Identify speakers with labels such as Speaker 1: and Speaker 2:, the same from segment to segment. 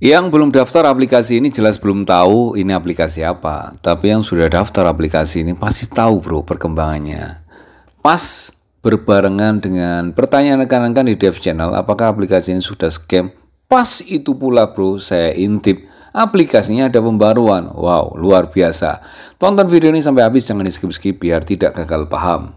Speaker 1: Yang belum daftar aplikasi ini jelas belum tahu ini aplikasi apa, tapi yang sudah daftar aplikasi ini pasti tahu bro perkembangannya. Pas berbarengan dengan pertanyaan rekan-rekan di Dev Channel, apakah aplikasi ini sudah scam? Pas itu pula bro, saya intip aplikasinya ada pembaruan. Wow, luar biasa. Tonton video ini sampai habis, jangan di skip-skip biar tidak gagal paham.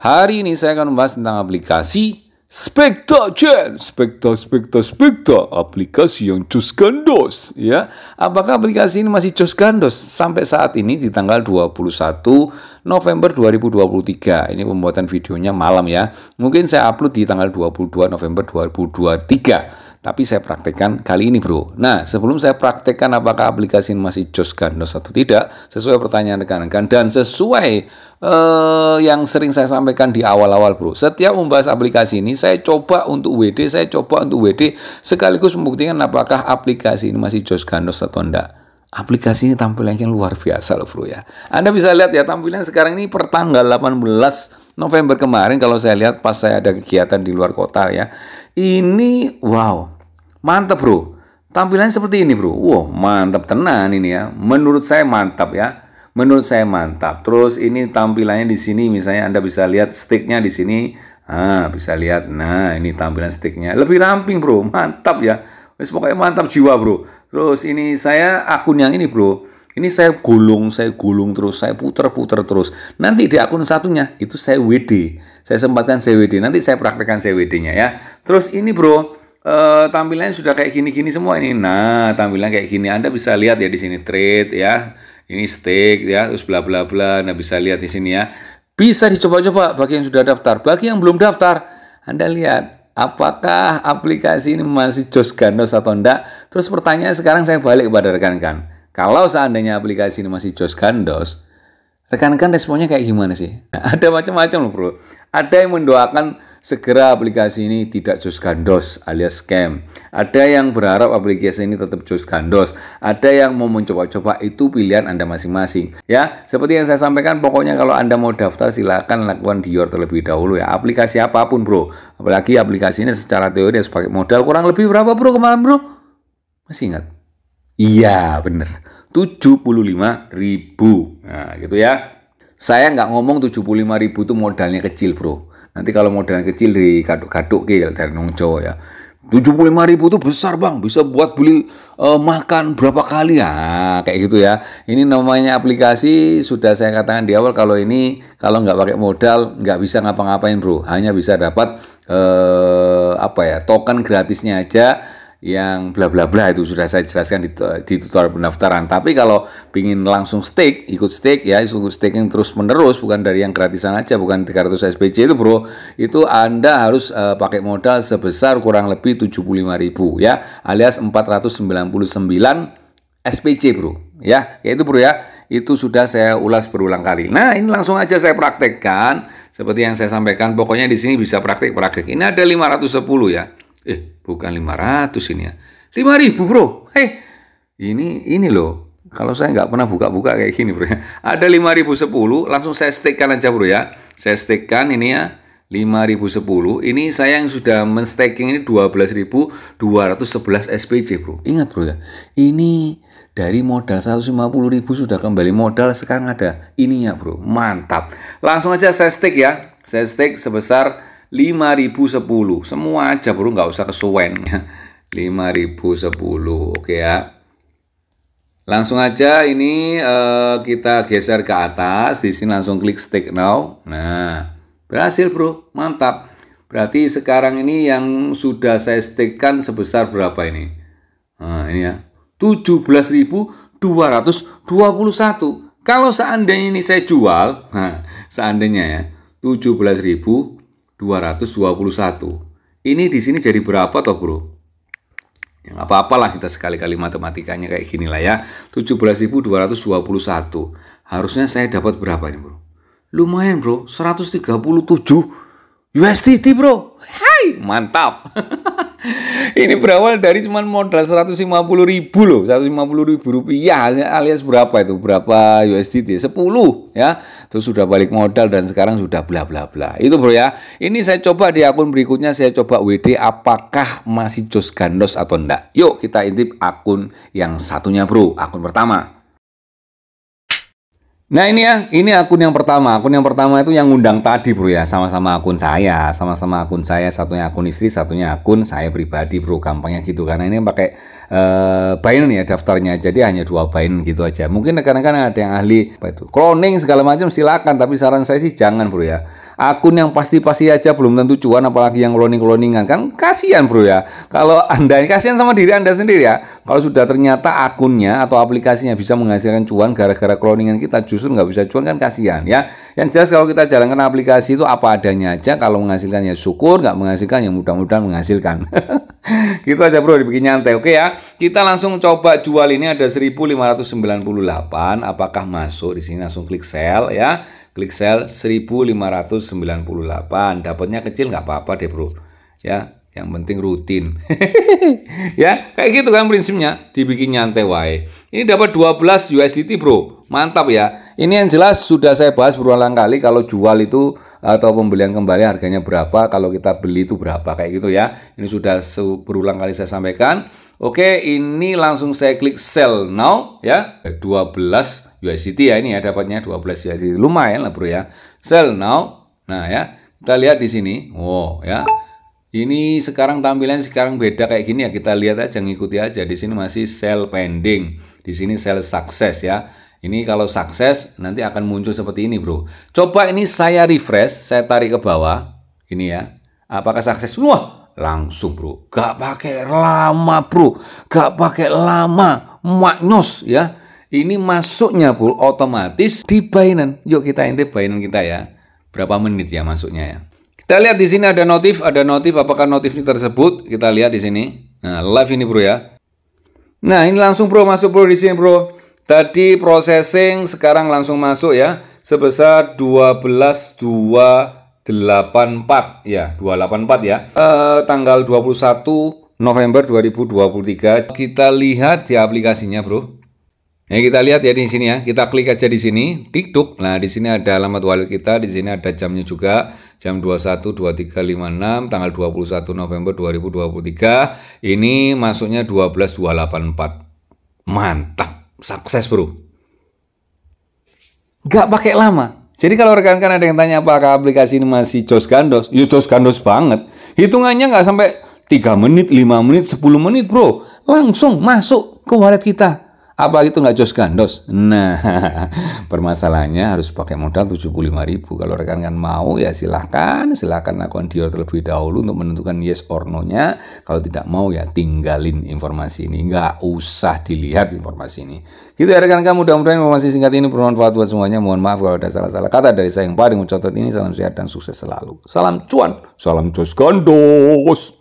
Speaker 1: Hari ini saya akan membahas tentang aplikasi Specta Chen, Specta, Specta, Specta, aplikasi yang gandos, ya. Apakah aplikasi ini masih gandos sampai saat ini di tanggal 21 November 2023? Ini pembuatan videonya malam ya. Mungkin saya upload di tanggal 22 November 2023. Tapi saya praktekkan kali ini bro. Nah, sebelum saya praktekkan apakah aplikasi ini masih jos gandos atau tidak, sesuai pertanyaan rekan-rekan dan sesuai eh, yang sering saya sampaikan di awal-awal bro. Setiap membahas aplikasi ini, saya coba untuk WD, saya coba untuk WD, sekaligus membuktikan apakah aplikasi ini masih jos gandos atau tidak. aplikasi ini tampilannya luar biasa loh bro ya. Anda bisa lihat ya tampilan sekarang ini pertanggal delapan 18 November kemarin kalau saya lihat pas saya ada kegiatan di luar kota ya. Ini wow, mantap bro. Tampilannya seperti ini bro. Wow, mantap tenan ini ya. Menurut saya mantap ya. Menurut saya mantap. Terus ini tampilannya di sini misalnya Anda bisa lihat sticknya di sini. Ah, bisa lihat. Nah, ini tampilan sticknya. Lebih ramping bro, mantap ya. Wes pokoknya mantap jiwa bro. Terus ini saya akun yang ini bro ini saya gulung, saya gulung terus, saya puter-puter terus. Nanti di akun satunya itu saya WD. Saya sempatkan saya WD. Nanti saya praktekkan wd nya ya. Terus ini bro, e, tampilannya sudah kayak gini-gini semua ini. Nah, tampilan kayak gini. Anda bisa lihat ya di sini trade ya. Ini stake ya, terus bla bla bla. Anda bisa lihat di sini ya. Bisa dicoba-coba bagi yang sudah daftar. Bagi yang belum daftar, Anda lihat apakah aplikasi ini masih jos ganos atau enggak. Terus pertanyaan sekarang saya balik kepada rekan-rekan. Kalau seandainya aplikasi ini masih JOS gandos, rekan-rekan responnya kayak gimana sih? Nah, ada macam-macam loh bro. Ada yang mendoakan segera aplikasi ini tidak JOS gandos alias scam. Ada yang berharap aplikasi ini tetap JOS gandos. Ada yang mau mencoba-coba itu pilihan Anda masing-masing. Ya, seperti yang saya sampaikan pokoknya kalau Anda mau daftar silahkan lakukan Dior terlebih dahulu ya. Aplikasi apapun bro. Apalagi aplikasi ini secara teori sebagai modal kurang lebih berapa bro kemarin bro? Masih ingat? Iya, bener. 75 ribu. Nah, gitu ya. Saya nggak ngomong 75 ribu itu modalnya kecil, bro. Nanti kalau modalnya kecil di kaduk-kaduk, kil dari Nong ya. 75 ribu itu besar bang, bisa buat beli uh, makan berapa kali ya, kayak gitu ya. Ini namanya aplikasi sudah saya katakan di awal kalau ini kalau nggak pakai modal nggak bisa ngapa-ngapain bro, hanya bisa dapat uh, apa ya token gratisnya aja yang bla bla bla itu sudah saya jelaskan di, di tutorial pendaftaran. Tapi kalau ingin langsung stake, ikut stake ya, ikut staking terus menerus bukan dari yang gratisan aja, bukan 300 SPC itu bro, itu Anda harus uh, pakai modal sebesar kurang lebih ribu, ya, alias 499 SPC bro ya itu bro ya itu sudah saya ulas berulang kali nah ini langsung aja saya praktekkan seperti yang saya sampaikan pokoknya di sini bisa praktek praktek ini ada 510 ya Eh, bukan 500 ini ya. 5000 bro. Hei, eh, ini ini loh. Kalau saya nggak pernah buka-buka kayak gini bro ya. Ada 5010, langsung saya stekkan aja bro ya. Saya stekkan ini ya. 5010 ini saya yang sudah menstaking ini 12.211 SPC bro ingat bro ya ini dari modal 150.000 sudah kembali modal sekarang ada ininya bro mantap langsung aja saya stake ya saya stake sebesar 5010 semua aja bro nggak usah kesuwen 5010 oke ya langsung aja ini uh, kita geser ke atas di sini langsung klik stick now nah berhasil bro mantap berarti sekarang ini yang sudah saya stikkan sebesar berapa ini nah, ini ya 17.221 kalau seandainya ini saya jual nah, seandainya ya 17.000 221. Ini di sini jadi berapa toh bro? Ya, apa-apalah kita sekali-kali matematikanya kayak gini lah ya. 17.221. Harusnya saya dapat berapa nih bro? Lumayan bro, 137 USDT bro. Hai, mantap. ini berawal dari cuman modal 150 ribu loh 150 ribu rupiah alias berapa itu berapa USDT 10 ya terus sudah balik modal dan sekarang sudah bla bla bla itu bro ya ini saya coba di akun berikutnya saya coba WD apakah masih jos gandos atau enggak yuk kita intip akun yang satunya bro akun pertama Nah ini ya, ini akun yang pertama. Akun yang pertama itu yang ngundang tadi bro ya, sama-sama akun saya, sama-sama akun saya, satunya akun istri, satunya akun saya pribadi bro. Gampangnya gitu karena ini pakai uh, Binance ya daftarnya, jadi hanya dua Binance gitu aja. Mungkin kadang-kadang ada yang ahli apa itu cloning segala macam silakan, tapi saran saya sih jangan bro ya. Akun yang pasti-pasti aja belum tentu cuan, apalagi yang cloning-cloningan kan kasihan bro ya. Kalau anda kasihan sama diri anda sendiri ya. Kalau sudah ternyata akunnya atau aplikasinya bisa menghasilkan cuan gara-gara cloningan kita justru justru nggak bisa cuan kan kasihan ya. Yang jelas kalau kita jalankan aplikasi itu apa adanya aja. Kalau menghasilkan ya syukur, nggak menghasilkan yang mudah-mudahan menghasilkan. gitu aja bro, dibikin nyantai. Oke ya, kita langsung coba jual ini ada 1598. Apakah masuk di sini langsung klik sell ya. Klik sell 1598. Dapatnya kecil nggak apa-apa deh bro. Ya, yang penting rutin. ya, kayak gitu kan prinsipnya. Dibikin nyantai wae. Ini dapat 12 USDT, Bro. Mantap ya. Ini yang jelas sudah saya bahas berulang kali kalau jual itu atau pembelian kembali harganya berapa, kalau kita beli itu berapa kayak gitu ya. Ini sudah berulang kali saya sampaikan. Oke, ini langsung saya klik sell now ya. 12 USDT ya ini ya dapatnya 12 USDT. Lumayan lah, Bro ya. Sell now. Nah, ya. Kita lihat di sini. Wow, ya. Ini sekarang tampilan sekarang beda kayak gini ya kita lihat aja ngikuti aja. Di sini masih sell pending, di sini sell sukses ya. Ini kalau sukses nanti akan muncul seperti ini bro. Coba ini saya refresh, saya tarik ke bawah, ini ya. Apakah sukses? Wah langsung bro, gak pakai lama bro, gak pakai lama, maknyos ya. Ini masuknya bro otomatis di Binance. Yuk kita intip Binance kita ya. Berapa menit ya masuknya ya? Kita lihat di sini ada notif, ada notif apakah notif ini tersebut? Kita lihat di sini. Nah, live ini bro ya. Nah, ini langsung bro masuk bro di sini bro. Tadi processing sekarang langsung masuk ya sebesar 12284 ya, 284 ya. Eh, tanggal 21 November 2023. Kita lihat di aplikasinya, Bro. Ya, kita lihat ya di sini ya. Kita klik aja di sini, tiktok. Nah, di sini ada alamat wallet kita, di sini ada jamnya juga. Jam 21.2356 tanggal 21 November 2023. Ini masuknya 12.284. Mantap. Sukses, Bro. Gak pakai lama. Jadi kalau rekan-rekan ada yang tanya apakah aplikasi ini masih jos gandos? Yo ya, jos gandos banget. Hitungannya nggak sampai 3 menit, 5 menit, 10 menit, Bro. Langsung masuk ke wallet kita apa gitu nggak jos gandos? Nah, permasalahannya harus pakai modal 75.000. Kalau rekan-rekan mau ya silahkan, silahkan lakukan Dior terlebih dahulu untuk menentukan yes or no-nya. Kalau tidak mau ya tinggalin informasi ini, nggak usah dilihat informasi ini. Gitu ya rekan-rekan, mudah-mudahan informasi singkat ini bermanfaat buat semuanya. Mohon maaf kalau ada salah-salah kata dari saya yang paling mencatat ini. Salam sehat dan sukses selalu. Salam cuan, salam jos gandos.